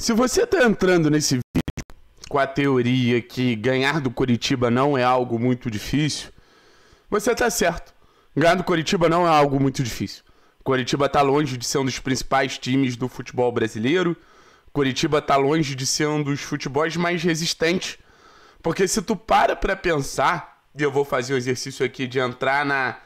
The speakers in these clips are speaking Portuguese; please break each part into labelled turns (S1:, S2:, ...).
S1: Se você tá entrando nesse vídeo com a teoria que ganhar do Curitiba não é algo muito difícil, você tá certo. Ganhar do Curitiba não é algo muito difícil. Curitiba está longe de ser um dos principais times do futebol brasileiro. Curitiba está longe de ser um dos futebols mais resistentes. Porque se tu para para pensar, e eu vou fazer o um exercício aqui de entrar na,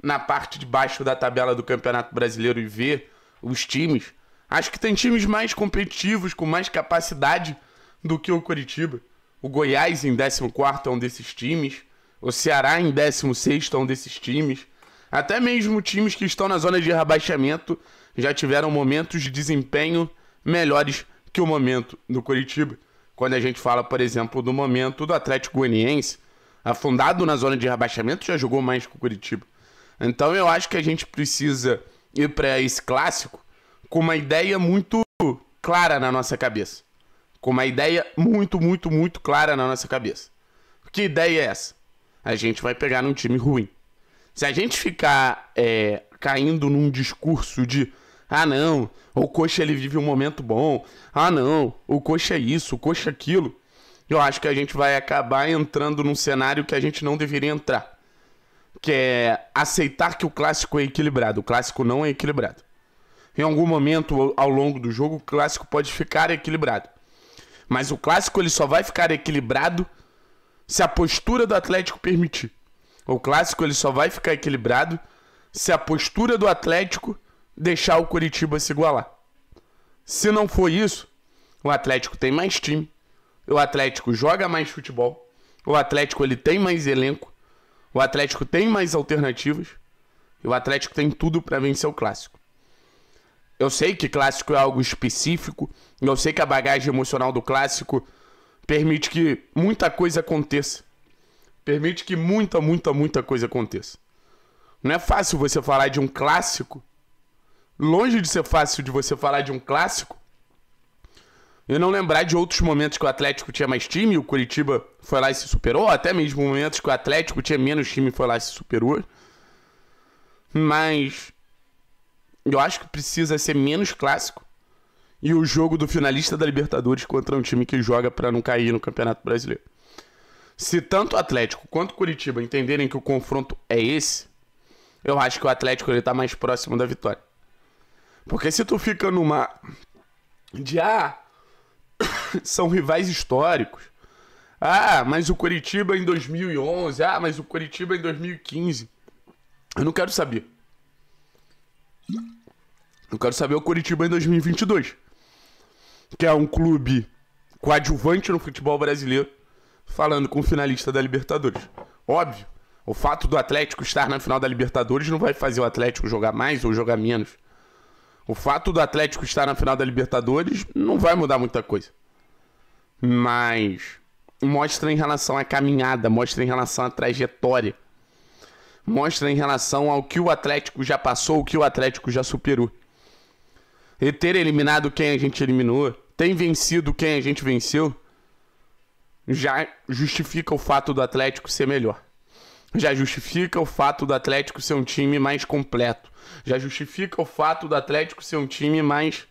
S1: na parte de baixo da tabela do Campeonato Brasileiro e ver os times, Acho que tem times mais competitivos, com mais capacidade do que o Curitiba. O Goiás em 14 é um desses times. O Ceará em 16 é um desses times. Até mesmo times que estão na zona de rebaixamento já tiveram momentos de desempenho melhores que o momento do Curitiba. Quando a gente fala, por exemplo, do momento do Atlético Goianiense, afundado na zona de rebaixamento, já jogou mais que o Curitiba. Então eu acho que a gente precisa ir para esse clássico com uma ideia muito clara na nossa cabeça. Com uma ideia muito, muito, muito clara na nossa cabeça. Que ideia é essa? A gente vai pegar num time ruim. Se a gente ficar é, caindo num discurso de ah não, o coxa ele vive um momento bom, ah não, o coxa é isso, o coxa é aquilo, eu acho que a gente vai acabar entrando num cenário que a gente não deveria entrar. Que é aceitar que o clássico é equilibrado. O clássico não é equilibrado. Em algum momento ao longo do jogo, o clássico pode ficar equilibrado. Mas o clássico ele só vai ficar equilibrado se a postura do Atlético permitir. O clássico ele só vai ficar equilibrado se a postura do Atlético deixar o Curitiba se igualar. Se não for isso, o Atlético tem mais time, o Atlético joga mais futebol, o Atlético ele tem mais elenco, o Atlético tem mais alternativas e o Atlético tem tudo para vencer o clássico. Eu sei que clássico é algo específico, eu sei que a bagagem emocional do clássico permite que muita coisa aconteça. Permite que muita, muita, muita coisa aconteça. Não é fácil você falar de um clássico. Longe de ser fácil de você falar de um clássico. E não lembrar de outros momentos que o Atlético tinha mais time, o Curitiba foi lá e se superou, até mesmo momentos que o Atlético tinha menos time e foi lá e se superou. Mas eu acho que precisa ser menos clássico. E o jogo do finalista da Libertadores contra um time que joga para não cair no Campeonato Brasileiro. Se tanto o Atlético quanto o Curitiba entenderem que o confronto é esse, eu acho que o Atlético ele tá mais próximo da vitória. Porque se tu fica numa de ah, são rivais históricos. Ah, mas o Curitiba em 2011, ah, mas o Curitiba em 2015. Eu não quero saber. Eu quero saber o Curitiba em 2022, que é um clube coadjuvante no futebol brasileiro, falando com o finalista da Libertadores. Óbvio, o fato do Atlético estar na final da Libertadores não vai fazer o Atlético jogar mais ou jogar menos. O fato do Atlético estar na final da Libertadores não vai mudar muita coisa. Mas mostra em relação à caminhada, mostra em relação à trajetória, mostra em relação ao que o Atlético já passou, o que o Atlético já superou e ter eliminado quem a gente eliminou, ter vencido quem a gente venceu, já justifica o fato do Atlético ser melhor. Já justifica o fato do Atlético ser um time mais completo. Já justifica o fato do Atlético ser um time mais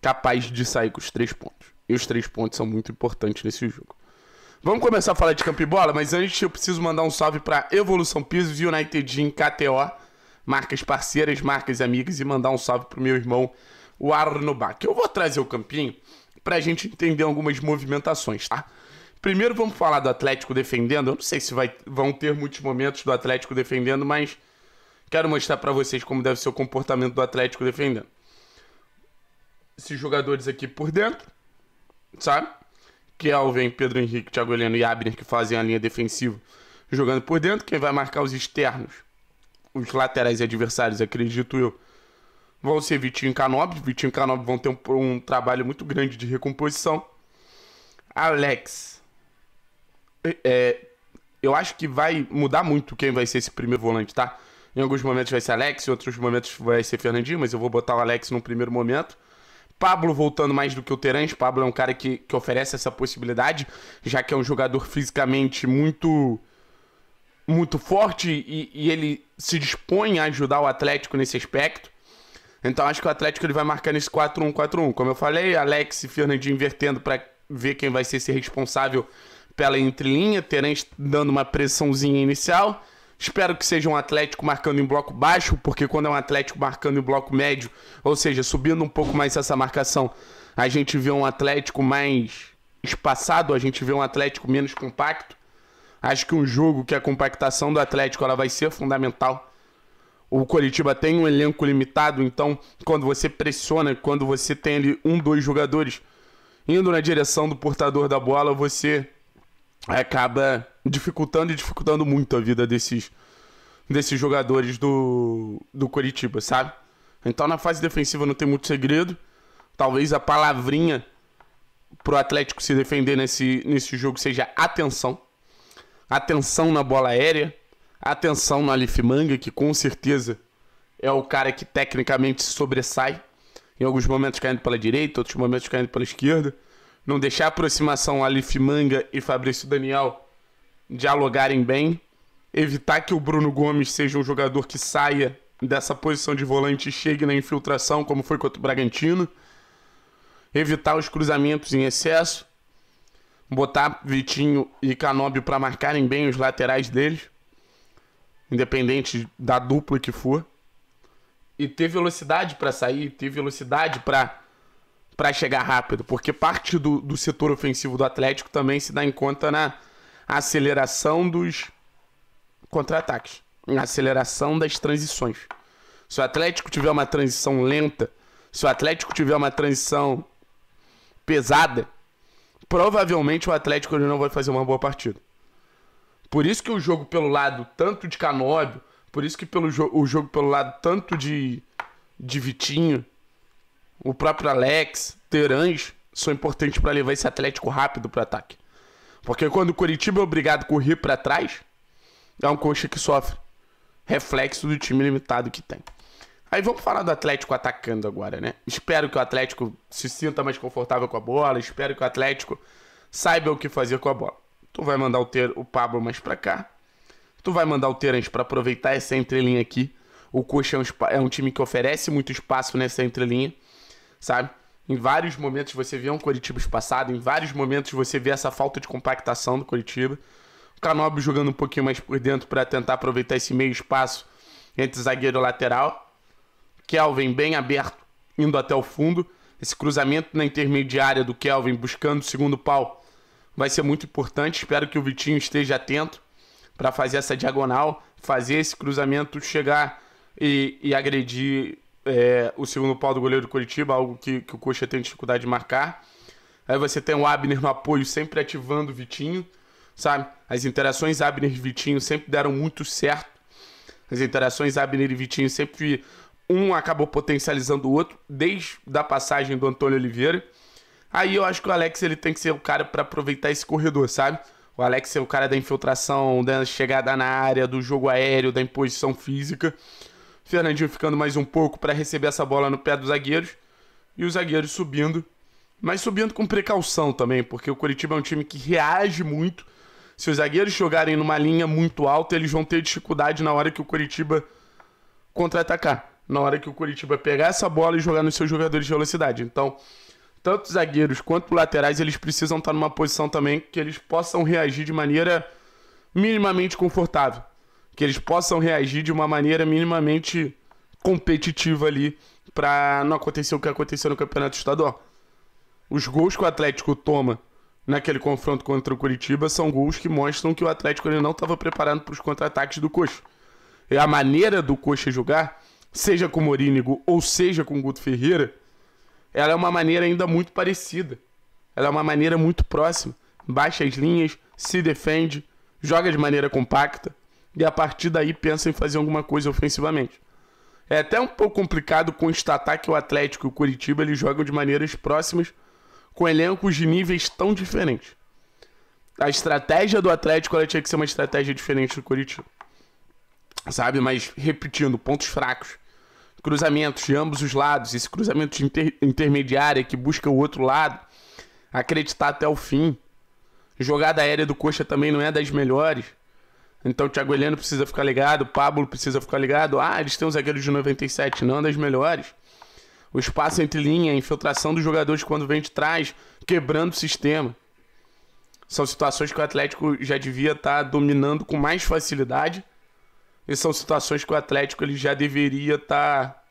S1: capaz de sair com os três pontos. E os três pontos são muito importantes nesse jogo. Vamos começar a falar de campo e bola, mas antes eu preciso mandar um salve para Evolução Pisos, United Gym, KTO marcas parceiras, marcas amigas e mandar um salve pro meu irmão, o Arno Bach. Eu vou trazer o campinho pra gente entender algumas movimentações, tá? Primeiro vamos falar do Atlético defendendo. Eu não sei se vai, vão ter muitos momentos do Atlético defendendo, mas quero mostrar para vocês como deve ser o comportamento do Atlético defendendo. Esses jogadores aqui por dentro, sabe? Que Kelvin, Pedro Henrique, Thiago Heleno e Abner que fazem a linha defensiva jogando por dentro. Quem vai marcar os externos os laterais adversários, acredito eu, vão ser Vitinho e Canobi. Vitinho e Canobi vão ter um, um trabalho muito grande de recomposição. Alex, é, é, eu acho que vai mudar muito quem vai ser esse primeiro volante, tá? Em alguns momentos vai ser Alex, em outros momentos vai ser Fernandinho, mas eu vou botar o Alex no primeiro momento. Pablo voltando mais do que o Terence. Pablo é um cara que, que oferece essa possibilidade, já que é um jogador fisicamente muito muito forte e, e, ele se dispõe a ajudar o Atlético nesse aspecto. Então acho que o Atlético ele vai marcar nesse 4-1-4-1. Como eu falei, Alex e Fernandinho invertendo para ver quem vai ser esse responsável pela entrelinha, terem dando uma pressãozinha inicial. Espero que seja um Atlético marcando em bloco baixo, porque quando é um Atlético marcando em bloco médio, ou seja, subindo um pouco mais essa marcação, a gente vê um Atlético mais espaçado, a gente vê um Atlético menos compacto. Acho que um jogo que a compactação do Atlético ela vai ser fundamental. O Coritiba tem um elenco limitado, então quando você pressiona, quando você tem ali um, dois jogadores indo na direção do portador da bola, você acaba dificultando e dificultando muito a vida desses, desses jogadores do, do Coritiba, sabe? Então na fase defensiva não tem muito segredo. Talvez a palavrinha pro Atlético se defender nesse, nesse jogo seja atenção atenção na bola aérea, atenção no Alif Manga, que com certeza é o cara que tecnicamente sobressai, em alguns momentos caindo pela direita, outros momentos caindo pela esquerda. Não deixar a aproximação Alif Manga e Fabrício Daniel dialogarem bem, evitar que o Bruno Gomes seja um jogador que saia dessa posição de volante e chegue na infiltração, como foi contra o Bragantino, evitar os cruzamentos em excesso botar Vitinho e Canóbio para marcarem bem os laterais deles, independente da dupla que for. E ter velocidade para sair, ter velocidade para para chegar rápido, porque parte do, do setor ofensivo do Atlético também se dá em conta na aceleração dos contra-ataques, na aceleração das transições. Se o Atlético tiver uma transição lenta, se o Atlético tiver uma transição pesada, provavelmente o Atlético não vai fazer uma boa partida. Por isso que o jogo pelo lado tanto de Canóbio, por isso que pelo jo o jogo pelo lado tanto de, de Vitinho, o próprio Alex, Terãs, são importantes para levar esse Atlético rápido para ataque. Porque quando o Curitiba é obrigado a correr para trás, é um coxa que sofre. Reflexo do time limitado que tem. Aí vamos falar do Atlético atacando agora, né? Espero que o Atlético se sinta mais confortável com a bola, espero que o Atlético saiba o que fazer com a bola. Tu vai mandar o, ter, o Pablo mais pra cá, tu vai mandar o Terence para aproveitar essa entrelinha aqui. O Coxa é um, é um, time que oferece muito espaço nessa entrelinha, sabe? Em vários momentos você vê um Coritiba espaçado, em vários momentos você vê essa falta de compactação do Coritiba. O Canobi jogando um pouquinho mais por dentro para tentar aproveitar esse meio espaço entre zagueiro e lateral. Kelvin bem aberto, indo até o fundo. Esse cruzamento na intermediária do Kelvin, buscando o segundo pau, vai ser muito importante. Espero que o Vitinho esteja atento para fazer essa diagonal, fazer esse cruzamento chegar e, e agredir é, o segundo pau do goleiro do Curitiba, algo que, que o Coxa tem dificuldade de marcar. Aí você tem o Abner no apoio, sempre ativando o Vitinho, sabe? As interações Abner e Vitinho sempre deram muito certo. As interações Abner e Vitinho sempre um acabou potencializando o outro desde da passagem do Antônio Oliveira. Aí eu acho que o Alex ele tem que ser o cara para aproveitar esse corredor, sabe? O Alex é o cara da infiltração, da chegada na área, do jogo aéreo, da imposição física. Fernandinho ficando mais um pouco para receber essa bola no pé dos zagueiros e os zagueiros subindo, mas subindo com precaução também, porque o Curitiba é um time que reage muito. Se os zagueiros jogarem numa linha muito alta, eles vão ter dificuldade na hora que o Curitiba contra-atacar na hora que o Curitiba pegar essa bola e jogar nos seus jogadores de velocidade. Então, tanto zagueiros quanto laterais, eles precisam estar numa posição também que eles possam reagir de maneira minimamente confortável. Que eles possam reagir de uma maneira minimamente competitiva ali para não acontecer o que aconteceu no Campeonato Estadual. Os gols que o Atlético toma naquele confronto contra o Curitiba são gols que mostram que o Atlético ele não estava preparado para os contra-ataques do Coxa. E a maneira do Coxa jogar seja com Morínigo ou seja com Guto Ferreira, ela é uma maneira ainda muito parecida. Ela é uma maneira muito próxima. Baixa as linhas, se defende, joga de maneira compacta e a partir daí pensa em fazer alguma coisa ofensivamente. É até um pouco complicado constatar que o Atlético e o Curitiba eles jogam de maneiras próximas, com elencos de níveis tão diferentes. A estratégia do Atlético ela tinha que ser uma estratégia diferente do Curitiba sabe? Mas repetindo, pontos fracos. Cruzamentos de ambos os lados, esse cruzamento de inter intermediária que busca o outro lado, acreditar até o fim. Jogada aérea do Coxa também não é das melhores. Então o Thiago Heleno precisa ficar ligado, o Pablo precisa ficar ligado. Ah, eles têm um zagueiro de 97, não é das melhores. O espaço entre linha, a infiltração dos jogadores quando vem de trás, quebrando o sistema. São situações que o Atlético já devia estar tá dominando com mais facilidade e são situações que o Atlético ele já deveria estar tá,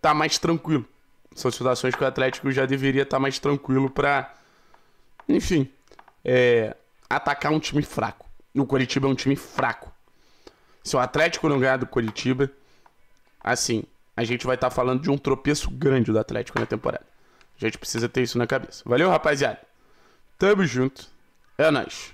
S1: tá mais tranquilo. São situações que o Atlético já deveria estar tá mais tranquilo para, enfim, é, atacar um time fraco. E o Coritiba é um time fraco. Se o Atlético não ganhar do Coritiba, assim, a gente vai estar tá falando de um tropeço grande do Atlético na temporada. A gente precisa ter isso na cabeça. Valeu, rapaziada. Tamo junto. É nóis.